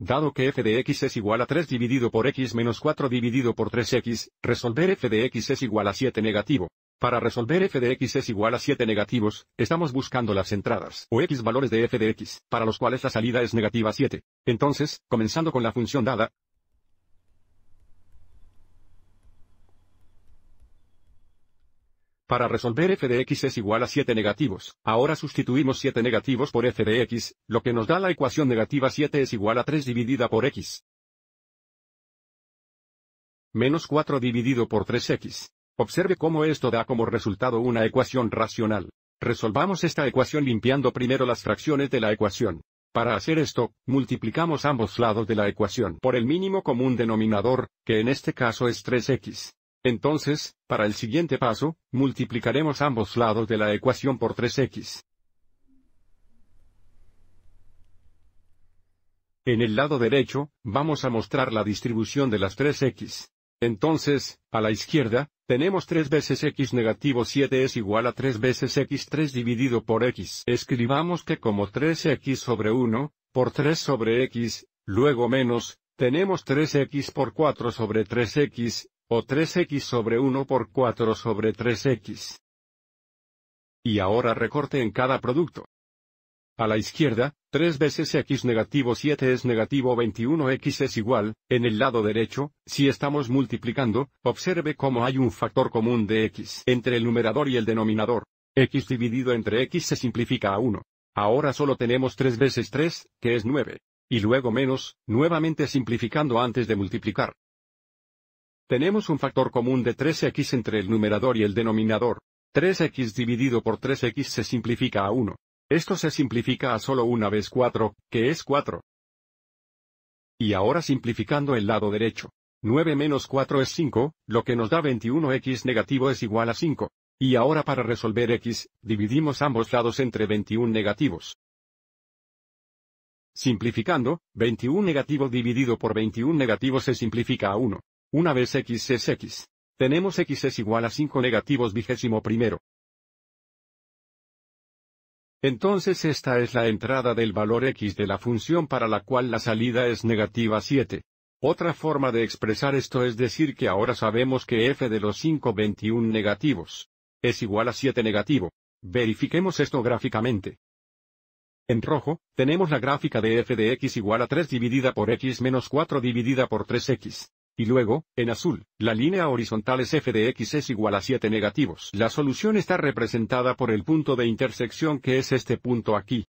Dado que f de x es igual a 3 dividido por x menos 4 dividido por 3x, resolver f de x es igual a 7 negativo. Para resolver f de x es igual a 7 negativos, estamos buscando las entradas o x valores de f de x, para los cuales la salida es negativa 7. Entonces, comenzando con la función dada, Para resolver f de x es igual a 7 negativos, ahora sustituimos 7 negativos por f de x, lo que nos da la ecuación negativa 7 es igual a 3 dividida por x. Menos 4 dividido por 3x. Observe cómo esto da como resultado una ecuación racional. Resolvamos esta ecuación limpiando primero las fracciones de la ecuación. Para hacer esto, multiplicamos ambos lados de la ecuación por el mínimo común denominador, que en este caso es 3x. Entonces, para el siguiente paso, multiplicaremos ambos lados de la ecuación por 3x. En el lado derecho, vamos a mostrar la distribución de las 3x. Entonces, a la izquierda, tenemos 3 veces x negativo 7 es igual a 3 veces x3 dividido por x. Escribamos que como 3x sobre 1, por 3 sobre x, luego menos, tenemos 3x por 4 sobre 3x, o 3x sobre 1 por 4 sobre 3x. Y ahora recorte en cada producto. A la izquierda, 3 veces x negativo 7 es negativo 21x es igual, en el lado derecho, si estamos multiplicando, observe cómo hay un factor común de x entre el numerador y el denominador. x dividido entre x se simplifica a 1. Ahora solo tenemos 3 veces 3, que es 9. Y luego menos, nuevamente simplificando antes de multiplicar. Tenemos un factor común de 3 x entre el numerador y el denominador. 3x dividido por 3x se simplifica a 1. Esto se simplifica a solo una vez 4, que es 4. Y ahora simplificando el lado derecho. 9 menos 4 es 5, lo que nos da 21x negativo es igual a 5. Y ahora para resolver x, dividimos ambos lados entre 21 negativos. Simplificando, 21 negativo dividido por 21 negativo se simplifica a 1. Una vez x es x, tenemos x es igual a 5 negativos vigésimo primero. Entonces esta es la entrada del valor x de la función para la cual la salida es negativa 7. Otra forma de expresar esto es decir que ahora sabemos que f de los 5 21 negativos es igual a 7 negativo. Verifiquemos esto gráficamente. En rojo, tenemos la gráfica de f de x igual a 3 dividida por x menos 4 dividida por 3x. Y luego, en azul, la línea horizontal es f de x es igual a 7 negativos. La solución está representada por el punto de intersección que es este punto aquí.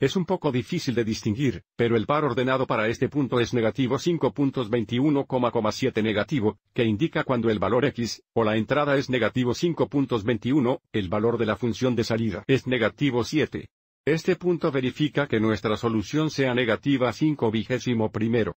Es un poco difícil de distinguir, pero el par ordenado para este punto es negativo 5.21,7 negativo, que indica cuando el valor x, o la entrada es negativo 5.21, el valor de la función de salida es negativo 7. Este punto verifica que nuestra solución sea negativa 5 vigésimo primero.